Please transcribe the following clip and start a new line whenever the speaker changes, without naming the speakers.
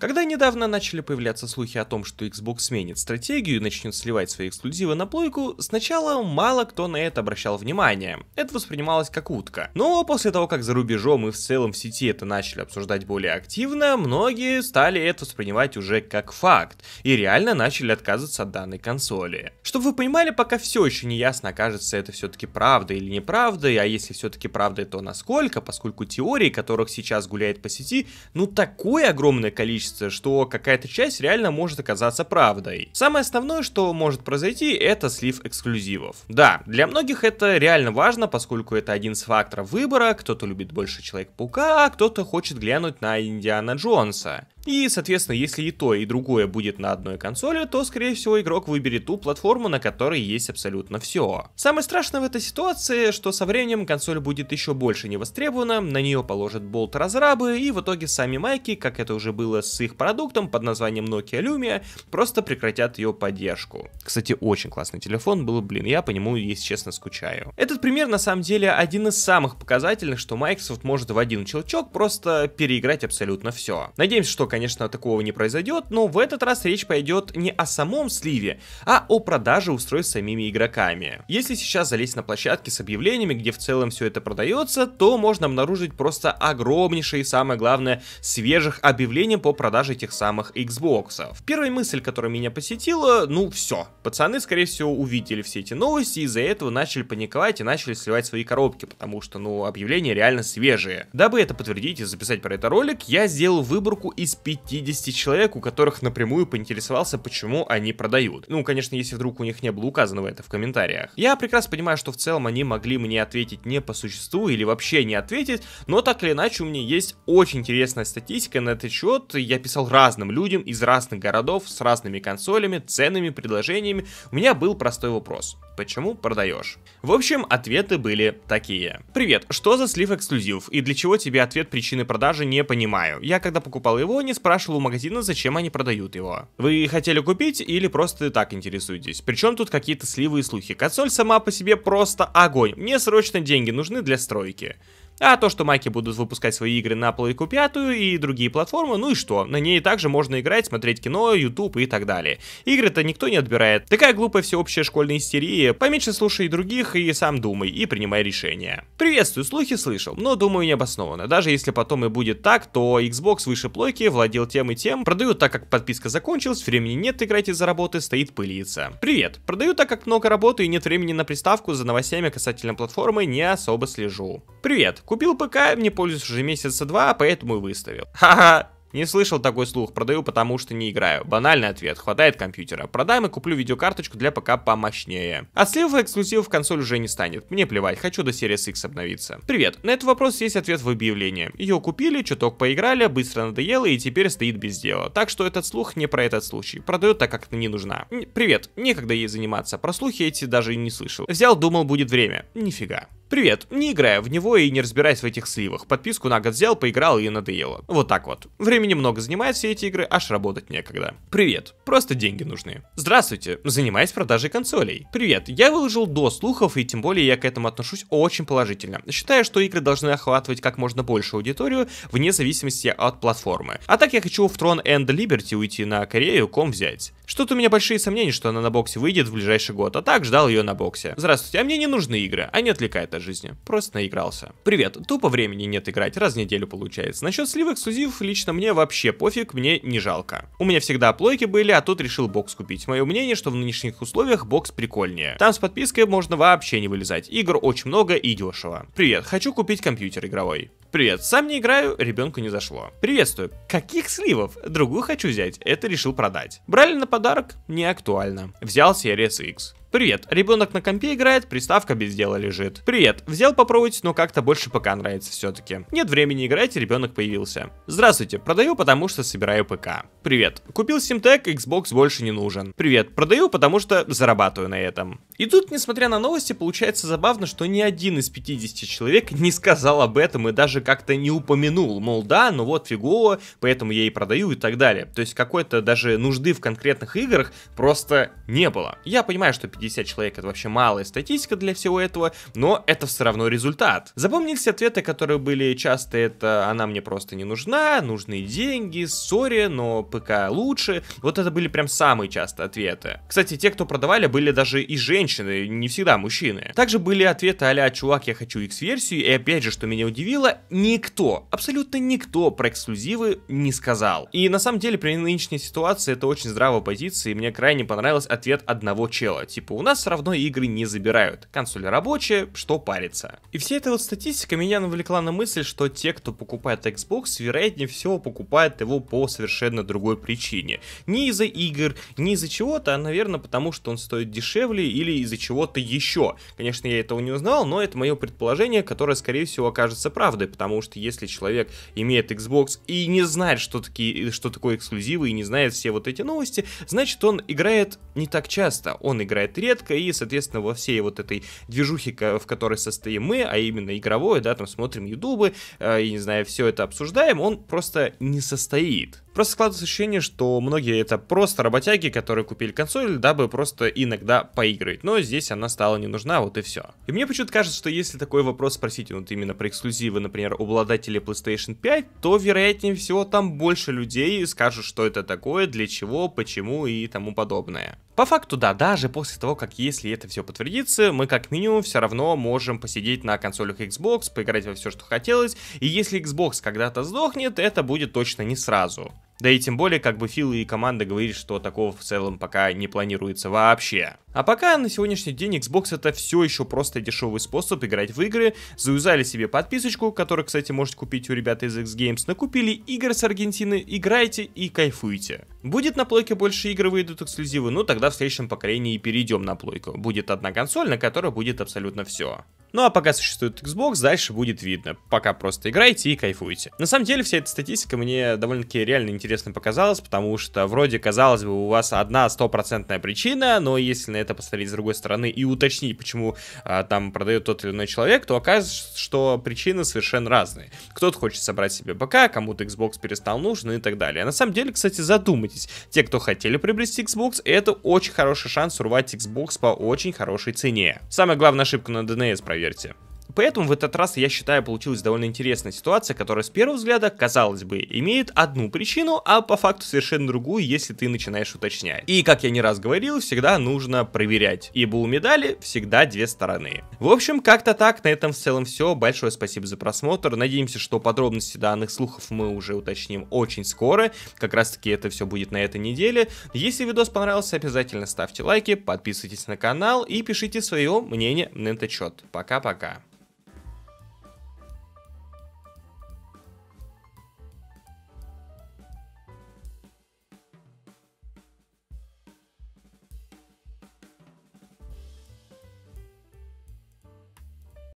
Когда недавно начали появляться слухи о том, что Xbox сменит стратегию и начнет сливать свои эксклюзивы на плойку, сначала мало кто на это обращал внимание. Это воспринималось как утка. Но после того, как за рубежом и в целом в сети это начали обсуждать более активно, многие стали это воспринимать уже как факт и реально начали отказываться от данной консоли. Чтобы вы понимали, пока все еще не ясно окажется, это все-таки правда или неправда, а если все-таки правда, то насколько, поскольку теории, которых сейчас гуляет по сети, ну такое огромное количество получится, что какая-то часть реально может оказаться правдой. Самое основное, что может произойти, это слив эксклюзивов. Да, для многих это реально важно, поскольку это один из факторов выбора, кто-то любит больше Человек-паука, а кто-то хочет глянуть на Индиана Джонса. И, соответственно, если и то, и другое будет на одной консоли, то, скорее всего, игрок выберет ту платформу, на которой есть абсолютно все. Самое страшное в этой ситуации, что со временем консоль будет еще больше не востребована, на нее положат болт разрабы, и в итоге сами майки, как это уже было с их продуктом под названием Nokia Lumia, просто прекратят ее поддержку. Кстати, очень классный телефон был, блин, я по нему, если честно, скучаю. Этот пример, на самом деле, один из самых показательных, что Microsoft может в один челчок просто переиграть абсолютно все. Надеемся, что, конечно, конечно, такого не произойдет, но в этот раз речь пойдет не о самом сливе, а о продаже устройств самими игроками. Если сейчас залезть на площадки с объявлениями, где в целом все это продается, то можно обнаружить просто огромнейшие и самое главное свежих объявлений по продаже тех самых Xbox. Первая мысль, которая меня посетила, ну все, пацаны скорее всего увидели все эти новости и из-за этого начали паниковать и начали сливать свои коробки, потому что ну объявления реально свежие. Дабы это подтвердить и записать про это ролик, я сделал выборку из 50 человек, у которых напрямую поинтересовался, почему они продают. Ну, конечно, если вдруг у них не было указано это в комментариях. Я прекрасно понимаю, что в целом они могли мне ответить не по существу или вообще не ответить, но так или иначе у меня есть очень интересная статистика на этот счет. Я писал разным людям из разных городов с разными консолями, ценами, предложениями. У меня был простой вопрос. Почему продаешь? В общем, ответы были такие. Привет, что за слив эксклюзив и для чего тебе ответ причины продажи не понимаю. Я когда покупал его, не спрашивал у магазина, зачем они продают его. Вы хотели купить или просто так интересуетесь? Причем тут какие-то сливы и слухи. Консоль сама по себе просто огонь. Мне срочно деньги нужны для стройки. А то, что маки будут выпускать свои игры на Playco пятую и другие платформы, ну и что? На ней также можно играть, смотреть кино, YouTube и так далее. Игры-то никто не отбирает. Такая глупая всеобщая школьная истерия. Поменьше слушай других и сам думай, и принимай решения. Приветствую, слухи слышал, но думаю необоснованно. Даже если потом и будет так, то Xbox выше плойки владел тем и тем. Продаю так, как подписка закончилась, времени нет играть из-за работы, стоит пылиться. Привет, продаю так, как много работы и нет времени на приставку, за новостями касательно платформы не особо слежу. Привет, Купил ПК, мне пользуюсь уже месяца два, поэтому и выставил. Ха-ха, не слышал такой слух, продаю потому что не играю. Банальный ответ, хватает компьютера. Продам и куплю видеокарточку для ПК помощнее. А От эксклюзив в консоль уже не станет. Мне плевать, хочу до Series X обновиться. Привет, на этот вопрос есть ответ в объявлении. Ее купили, чуток поиграли, быстро надоело и теперь стоит без дела. Так что этот слух не про этот случай. Продаю так как не нужна. Н привет, некогда ей заниматься, про слухи эти даже и не слышал. Взял, думал будет время. Нифига. Привет, не играя в него и не разбираясь в этих сливах. Подписку на год взял, поиграл и надоело. Вот так вот. Времени много занимает все эти игры, аж работать некогда. Привет, просто деньги нужны. Здравствуйте, занимаюсь продажей консолей. Привет, я выложил до слухов и тем более я к этому отношусь очень положительно. Считаю, что игры должны охватывать как можно больше аудиторию, вне зависимости от платформы. А так я хочу в Трон and Liberty уйти на Корею, ком взять. Что-то у меня большие сомнения, что она на боксе выйдет в ближайший год, а так ждал ее на боксе. Здравствуйте, а мне не нужны игры, они отвлекают этой жизни. Просто наигрался. Привет, тупо времени нет играть, раз в неделю получается. Насчет слив эксклюзив лично мне вообще пофиг, мне не жалко. У меня всегда плойки были, а тут решил бокс купить. Мое мнение, что в нынешних условиях бокс прикольнее. Там с подпиской можно вообще не вылезать. Игр очень много и дешево. Привет, хочу купить компьютер игровой. Привет, сам не играю, ребенку не зашло. Приветствую. Каких сливов? Другую хочу взять, это решил продать. Брали на подарок? Не актуально. Взял Series X. Привет, ребенок на компе играет, приставка без дела лежит. Привет, взял попробовать, но как-то больше пока нравится все-таки. Нет времени играть, ребенок появился. Здравствуйте, продаю, потому что собираю ПК. Привет, купил SimTech, Xbox больше не нужен. Привет, продаю, потому что зарабатываю на этом. И тут, несмотря на новости, получается забавно, что ни один из 50 человек не сказал об этом и даже как-то не упомянул, мол, да, ну вот фигово, поэтому я и продаю и так далее. То есть какой-то даже нужды в конкретных играх просто не было. Я понимаю, что 50 человек это вообще малая статистика для всего этого, но это все равно результат. Запомнились ответы, которые были часто это «она мне просто не нужна», «нужны деньги», «сори, но ПК лучше». Вот это были прям самые часто ответы. Кстати, те, кто продавали, были даже и женщины, женщины, не всегда мужчины. Также были ответы а «Чувак, я хочу X-версию», и опять же, что меня удивило, никто, абсолютно никто про эксклюзивы не сказал. И на самом деле, при нынешней ситуации, это очень здравая позиция, и мне крайне понравился ответ одного чела, типа «У нас все равно игры не забирают, консоль рабочая, что париться». И вся эта вот статистика меня навлекла на мысль, что те, кто покупает Xbox, вероятнее всего покупают его по совершенно другой причине. Не из-за игр, не из-за чего-то, а, наверное, потому что он стоит дешевле или из-за чего-то еще. Конечно, я этого не узнал, но это мое предположение, которое, скорее всего, окажется правдой, потому что если человек имеет Xbox и не знает, что, такие, что такое эксклюзивы, и не знает все вот эти новости, значит, он играет не так часто, он играет редко, и, соответственно, во всей вот этой движухе, в которой состоим мы, а именно игровой, да, там смотрим ютубы, э, и, не знаю, все это обсуждаем, он просто не состоит. Просто складывается ощущение, что многие это просто работяги, которые купили консоль, дабы просто иногда поиграть. Но здесь она стала не нужна, вот и все. И мне почему-то кажется, что если такой вопрос спросить вот именно про эксклюзивы, например, у обладателей PlayStation 5, то вероятнее всего там больше людей скажут, что это такое, для чего, почему и тому подобное. По факту, да, даже после того, как если это все подтвердится, мы как минимум все равно можем посидеть на консолях Xbox, поиграть во все, что хотелось, и если Xbox когда-то сдохнет, это будет точно не сразу. Да и тем более, как бы Фил и команда говорили, что такого в целом пока не планируется вообще. А пока на сегодняшний день Xbox это все еще просто дешевый способ играть в игры. Заюзали себе подписочку, которую, кстати, можете купить у ребят из X Games. Накупили игр с Аргентины, играйте и кайфуйте. Будет на плойке больше игр выйдут эксклюзивы, ну тогда в следующем поколении и перейдем на плойку. Будет одна консоль, на которой будет абсолютно все. Ну а пока существует Xbox, дальше будет видно. Пока просто играйте и кайфуйте. На самом деле вся эта статистика мне довольно-таки реально интересно показалась, потому что вроде казалось бы у вас одна стопроцентная причина, но если на это посмотреть с другой стороны и уточнить, почему а, там продает тот или иной человек, то оказывается, что причины совершенно разные. Кто-то хочет собрать себе ПК, кому-то Xbox перестал нужен и так далее. на самом деле, кстати, задумайтесь, те, кто хотели приобрести Xbox, это очень хороший шанс урвать Xbox по очень хорошей цене. Самая главная ошибка на DNS проект проверьте. Поэтому в этот раз, я считаю, получилась довольно интересная ситуация, которая с первого взгляда, казалось бы, имеет одну причину, а по факту совершенно другую, если ты начинаешь уточнять. И, как я не раз говорил, всегда нужно проверять, ибо у медали всегда две стороны. В общем, как-то так, на этом в целом все. Большое спасибо за просмотр. Надеемся, что подробности данных слухов мы уже уточним очень скоро. Как раз таки это все будет на этой неделе. Если видос понравился, обязательно ставьте лайки, подписывайтесь на канал и пишите свое мнение на этот счет. Пока-пока.